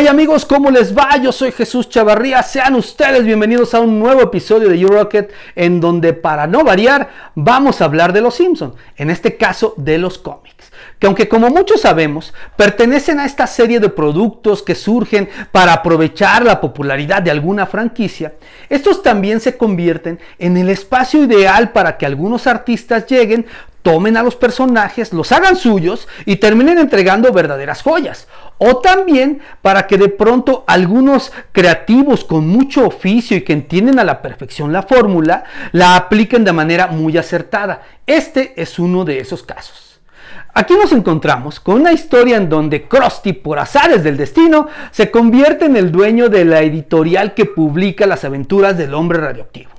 Hey amigos, ¿cómo les va? Yo soy Jesús Chavarría. Sean ustedes bienvenidos a un nuevo episodio de You Rocket en donde para no variar vamos a hablar de los Simpsons, en este caso de los cómics que aunque como muchos sabemos, pertenecen a esta serie de productos que surgen para aprovechar la popularidad de alguna franquicia, estos también se convierten en el espacio ideal para que algunos artistas lleguen, tomen a los personajes, los hagan suyos y terminen entregando verdaderas joyas. O también para que de pronto algunos creativos con mucho oficio y que entienden a la perfección la fórmula, la apliquen de manera muy acertada. Este es uno de esos casos. Aquí nos encontramos con una historia en donde Krusty, por azares del destino, se convierte en el dueño de la editorial que publica las aventuras del hombre radioactivo.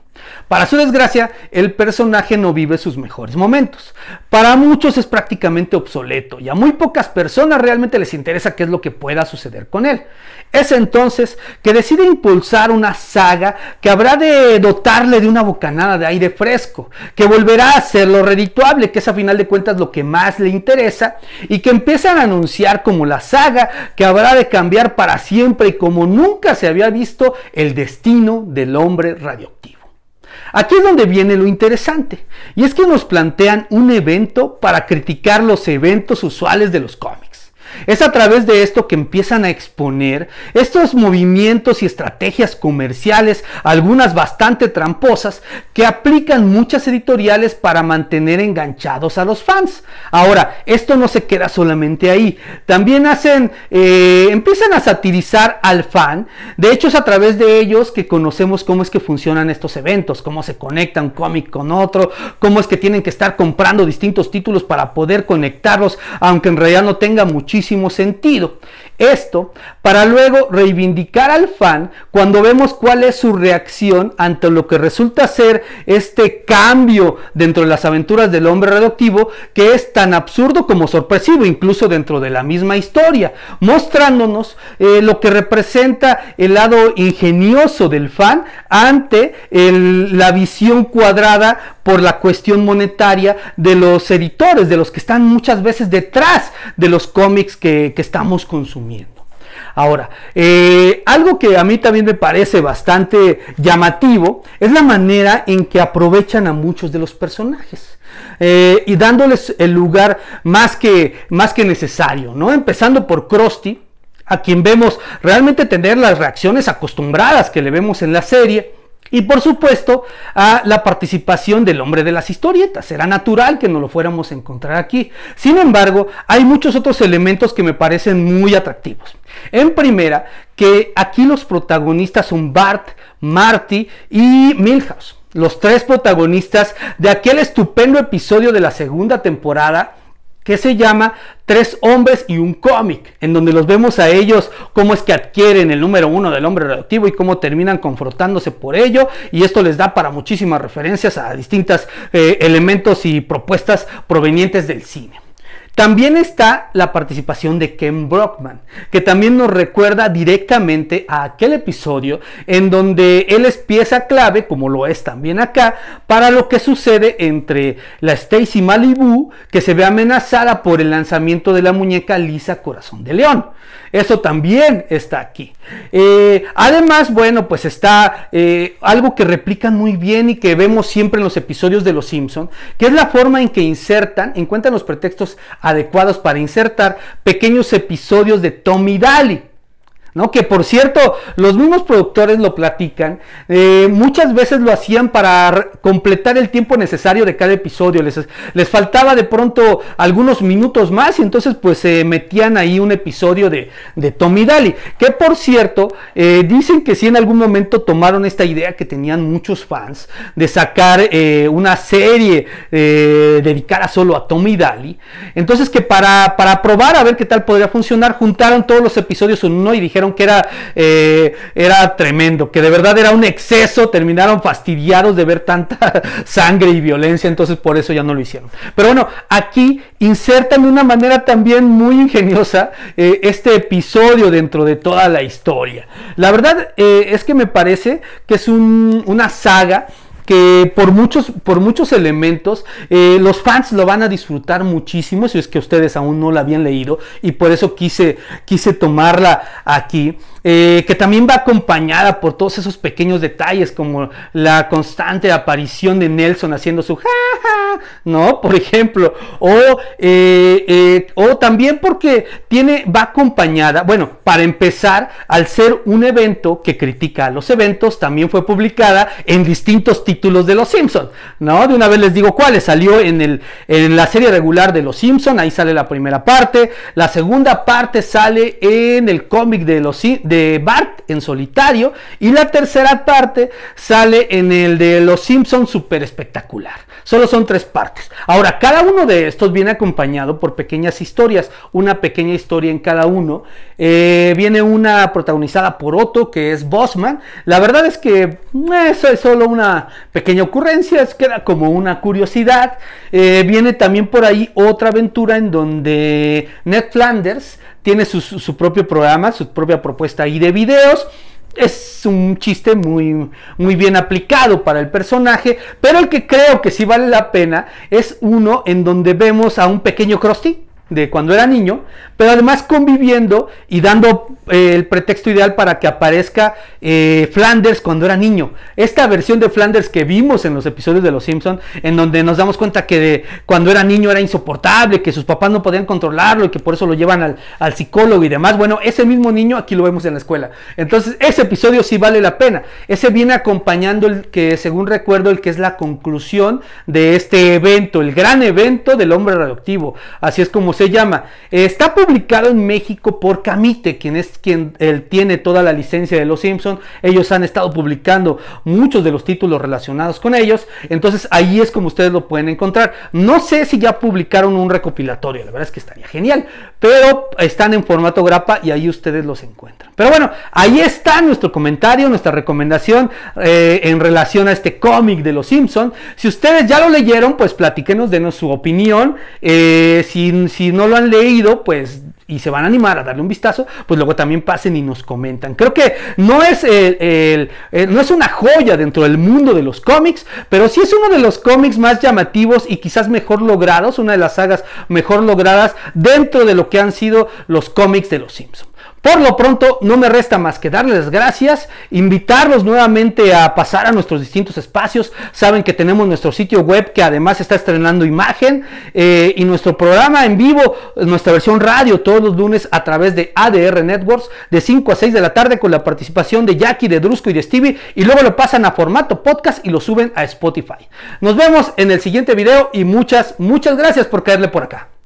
Para su desgracia, el personaje no vive sus mejores momentos. Para muchos es prácticamente obsoleto y a muy pocas personas realmente les interesa qué es lo que pueda suceder con él. Es entonces que decide impulsar una saga que habrá de dotarle de una bocanada de aire fresco, que volverá a ser lo redituable, que es a final de cuentas lo que más le interesa, y que empiezan a anunciar como la saga que habrá de cambiar para siempre y como nunca se había visto el destino del hombre radioactivo. Aquí es donde viene lo interesante, y es que nos plantean un evento para criticar los eventos usuales de los cómics. Es a través de esto que empiezan a exponer estos movimientos y estrategias comerciales, algunas bastante tramposas, que aplican muchas editoriales para mantener enganchados a los fans. Ahora, esto no se queda solamente ahí. También hacen, eh, empiezan a satirizar al fan. De hecho, es a través de ellos que conocemos cómo es que funcionan estos eventos, cómo se conecta un cómic con otro, cómo es que tienen que estar comprando distintos títulos para poder conectarlos, aunque en realidad no tenga muchísimo sentido. Esto para luego reivindicar al fan cuando vemos cuál es su reacción ante lo que resulta ser este cambio dentro de las aventuras del hombre reductivo que es tan absurdo como sorpresivo, incluso dentro de la misma historia, mostrándonos eh, lo que representa el lado ingenioso del fan ante la visión cuadrada por la cuestión monetaria de los editores, de los que están muchas veces detrás de los cómics que, estamos consumiendo. Ahora, eh, algo que a mí también me parece bastante llamativo es la manera en que aprovechan a muchos de los personajes. Eh, y dándoles el lugar más que, más que necesario, ¿no? Empezando por Krusty, a quien vemos realmente tener las reacciones acostumbradas que le vemos en la serie. Y por supuesto, a la participación del hombre de las historietas. Será natural que no lo fuéramos a encontrar aquí. Sin embargo, hay muchos otros elementos que me parecen muy atractivos. En primera, que aquí los protagonistas son Bart, Marty y Milhouse. Los tres protagonistas de aquel estupendo episodio de la segunda temporada que se llama Tres hombres y un cómic, en donde los vemos a ellos cómo es que adquieren el número uno del hombre relativo y cómo terminan confrontándose por ello. Y esto les da para muchísimas referencias a distintos eh, elementos y propuestas provenientes del cine. También está la participación de Ken Brockman, que también nos recuerda directamente a aquel episodio en donde él es pieza clave, como lo es también acá, para lo que sucede entre la Stacy Malibu, que se ve amenazada por el lanzamiento de la muñeca Lisa Corazón de León. Eso también está aquí. Eh, además, bueno, pues está eh, algo que replican muy bien y que vemos siempre en los episodios de Los Simpson, que es la forma en que insertan, encuentran los pretextos adecuados para insertar pequeños episodios de Tommy Daly. Que por cierto, los mismos productores lo platican, eh, muchas veces lo hacían para completar el tiempo necesario de cada episodio, les, les faltaba de pronto algunos minutos más y entonces pues se metían ahí un episodio de, Tommy Daly, que por cierto, eh, dicen que si en algún momento tomaron esta idea que tenían muchos fans de sacar eh, una serie dedicada solo a Tommy Daly, entonces que para, probar a ver qué tal podría funcionar, juntaron todos los episodios en uno y dijeron, que era, eh, era tremendo, que de verdad era un exceso, terminaron fastidiados de ver tanta sangre y violencia, entonces por eso ya no lo hicieron. Pero bueno, aquí insertan de una manera también muy ingeniosa eh, este episodio dentro de toda la historia. La verdad eh, es que me parece que es una saga que por muchos, por muchos elementos eh, los fans lo van a disfrutar muchísimo, si es que ustedes aún no la habían leído y por eso quise, quise tomarla aquí. Eh, que también va acompañada por todos esos pequeños detalles como la constante aparición de Nelson haciendo su jaja ¿no? Por ejemplo, o, eh, eh, o también porque tiene, va acompañada, bueno, para empezar, al ser un evento que critica a los eventos, también fue publicada en distintos títulos de Los Simpsons ¿no? De una vez les digo cuáles, salió en, la serie regular de Los Simpsons, ahí sale la primera parte, la segunda parte sale en el cómic de, los, de Bart en solitario y la tercera parte sale en el de Los Simpsons super espectacular. Solo son tres partes. Ahora, cada uno de estos viene acompañado por pequeñas historias, una pequeña historia en cada uno. Eh, viene una protagonizada por Otto, que es Bosman. La verdad es que eh, eso es solo una pequeña ocurrencia, es queda como una curiosidad. Eh, viene también por ahí otra aventura en donde Ned Flanders tiene su, su propio programa, su propia propuesta de videos es un chiste muy, muy bien aplicado para el personaje, pero el que creo que sí vale la pena es uno en donde vemos a un pequeño Krusty de cuando era niño, pero además conviviendo y dando eh, el pretexto ideal para que aparezca eh, Flanders cuando era niño. Esta versión de Flanders que vimos en los episodios de Los Simpson, en donde nos damos cuenta que de, cuando era niño era insoportable, que sus papás no podían controlarlo y que por eso lo llevan al, psicólogo y demás. Bueno, ese mismo niño aquí lo vemos en la escuela. Entonces, ese episodio sí vale la pena. Ese viene acompañando el que, según recuerdo, el que es la conclusión de este evento, el gran evento del hombre radioactivo. Así es como se llama. Eh, está publicado en México por Camite, quien es quien él tiene toda la licencia de Los Simpson. Ellos han estado publicando muchos de los títulos relacionados con ellos. Entonces ahí es como ustedes lo pueden encontrar. No sé si ya publicaron un recopilatorio, la verdad es que estaría genial, pero están en formato grapa y ahí ustedes los encuentran. Pero bueno, ahí está nuestro comentario, nuestra recomendación eh, en relación a este cómic de Los Simpson. Si ustedes ya lo leyeron, pues platíquenos, denos su opinión. Eh, no lo han leído, pues y se van a animar a darle un vistazo, pues luego también pasen y nos comentan. Creo que no es, el, no es una joya dentro del mundo de los cómics, pero sí es uno de los cómics más llamativos y quizás mejor logrados, una de las sagas mejor logradas dentro de lo que han sido los cómics de los Simpsons. Por lo pronto, no me resta más que darles gracias, invitarlos nuevamente a pasar a nuestros distintos espacios. Saben que tenemos nuestro sitio web que además está estrenando imagen eh, y nuestro programa en vivo, nuestra versión radio todos los lunes a través de ADR Networks de 5 a 6 de la tarde con la participación de Jackie, de Drusco y de Stevie y luego lo pasan a formato podcast y lo suben a Spotify. Nos vemos en el siguiente video y muchas, muchas gracias por caerle por acá.